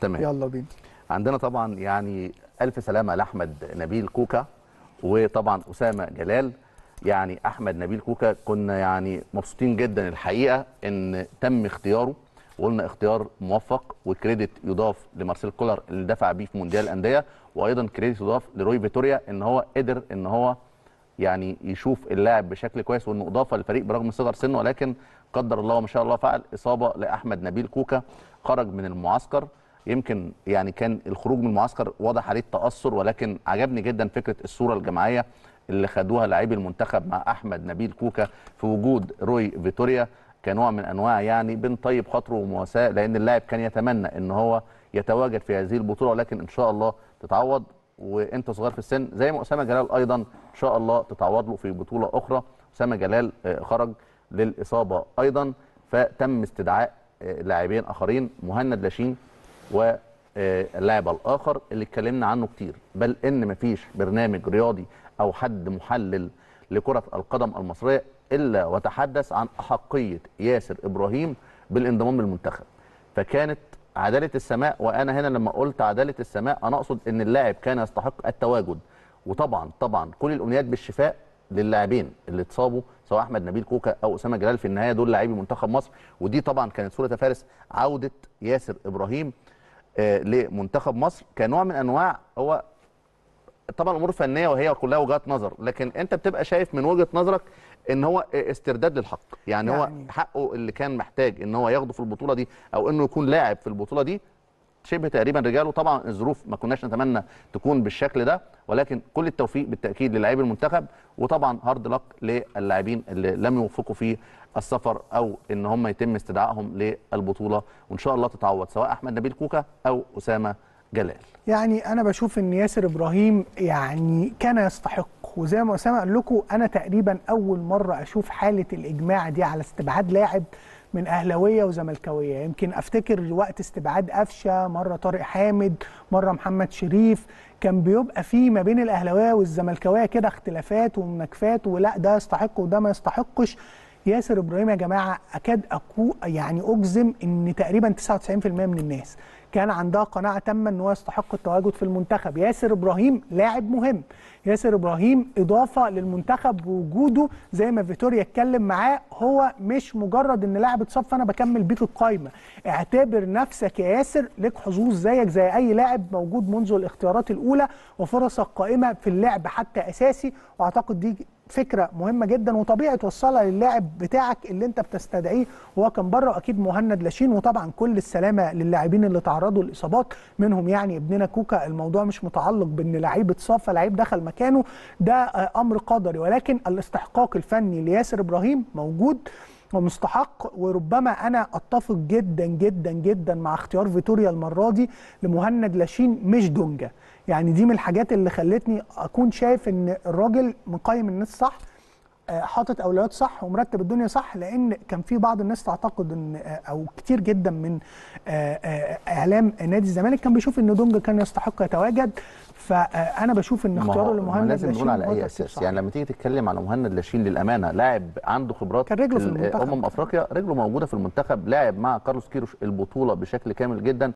تمام يلا بينا عندنا طبعا يعني الف سلامه لاحمد نبيل كوكا وطبعا اسامه جلال يعني احمد نبيل كوكا كنا يعني مبسوطين جدا الحقيقه ان تم اختياره وقلنا اختيار موفق وكريدت يضاف لمارسيل كولر اللي دفع بيه في مونديال الانديه وايضا كريدت يضاف لروي فيتوريا ان هو قدر ان هو يعني يشوف اللاعب بشكل كويس وانه اضافه للفريق برغم صغر سنه ولكن قدر الله ما شاء الله فعل اصابه لاحمد نبيل كوكا خرج من المعسكر يمكن يعني كان الخروج من المعسكر واضح عليه التاثر ولكن عجبني جدا فكره الصوره الجماعيه اللي خدوها لاعبي المنتخب مع احمد نبيل كوكا في وجود روي فيتوريا كنوع من انواع يعني بين طيب خاطره ومواساه لان اللاعب كان يتمنى ان هو يتواجد في هذه البطوله ولكن ان شاء الله تتعوض وانت صغير في السن زي ما اسامه جلال ايضا ان شاء الله تتعوض له في بطوله اخرى اسامه جلال آه، خرج للاصابه ايضا فتم استدعاء آه، لاعبين اخرين مهند لاشين واللاعب الاخر اللي اتكلمنا عنه كتير بل ان مفيش برنامج رياضي او حد محلل لكره القدم المصريه الا وتحدث عن احقيه ياسر ابراهيم بالانضمام للمنتخب فكانت عداله السماء وانا هنا لما قلت عداله السماء انا اقصد ان اللاعب كان يستحق التواجد وطبعا طبعا كل الامنيات بالشفاء للاعبين اللي اتصابوا سواء احمد نبيل كوكا او اسامه جلال في النهايه دول لاعبي منتخب مصر ودي طبعا كانت صوره فارس عوده ياسر ابراهيم آه، لمنتخب مصر كنوع من انواع هو طبعا امور فنيه وهي كلها وجهات نظر لكن انت بتبقى شايف من وجهه نظرك ان هو استرداد للحق يعني, يعني هو حقه اللي كان محتاج ان هو ياخده في البطوله دي او انه يكون لاعب في البطوله دي شبه تقريبا رجاله طبعا الظروف ما كناش نتمنى تكون بالشكل ده ولكن كل التوفيق بالتاكيد للاعبي المنتخب وطبعا هارد لك للاعبين اللي لم يوفقوا في السفر او ان هم يتم استدعائهم للبطوله وان شاء الله تتعوض سواء احمد نبيل كوكا او اسامه جلال يعني انا بشوف ان ياسر ابراهيم يعني كان يستحق وزي ما اسامه قال لكم انا تقريبا اول مره اشوف حاله الاجماع دي على استبعاد لاعب من اهلاويه وزملكاويه يمكن افتكر وقت استبعاد قفشه مره طارق حامد مره محمد شريف كان بيبقى في ما بين الاهلاويه والزملكاويه كده اختلافات ومناكفات ولا ده يستحق وده ما يستحقش ياسر ابراهيم يا جماعه اكاد اكو يعني اجزم ان تقريبا 99% من الناس كان عندها قناعه تامه ان هو يستحق التواجد في المنتخب ياسر ابراهيم لاعب مهم ياسر ابراهيم اضافه للمنتخب وجوده زي ما فيتوريا اتكلم معاه هو مش مجرد ان لاعب اتصاب فانا بكمل بيك القايمه اعتبر نفسك يا ياسر لك حظوظ زيك زي اي لاعب موجود منذ الاختيارات الاولى وفرصك قائمه في اللعب حتى اساسي واعتقد دي فكره مهمه جدا وطبيعي توصلها للاعب بتاعك اللي انت بتستدعيه وهو كان بره واكيد مهند لاشين وطبعا كل السلامه للاعبين اللي تعرضوا تعرضوا لاصابات منهم يعني ابننا كوكا الموضوع مش متعلق بان لعيب اتصاب فلعيب دخل مكانه ده آه، امر قدري ولكن الاستحقاق الفني لياسر ابراهيم موجود ومستحق وربما انا اتفق جدا جدا جدا مع اختيار فيتوريا المره دي لمهند لاشين مش دونجا يعني دي من الحاجات اللي خلتني اكون شايف ان الراجل مقيم الناس صح آه، حاطط اولويات صح ومرتب الدنيا صح لان كان في بعض الناس تعتقد ان آه، او كتير جدا من اعلام آه، نادي الزمالك كان بيشوف ان دونجا كان يستحق يتواجد فانا بشوف ان اختياره لمهند لازم نقول على اي اساس يعني لما تيجي تتكلم على مهند لاشين للامانه لاعب عنده خبرات كان رجله في المنتخب امم افريقيا رجله موجوده في المنتخب لاعب مع كارلوس كيروش البطوله بشكل كامل جدا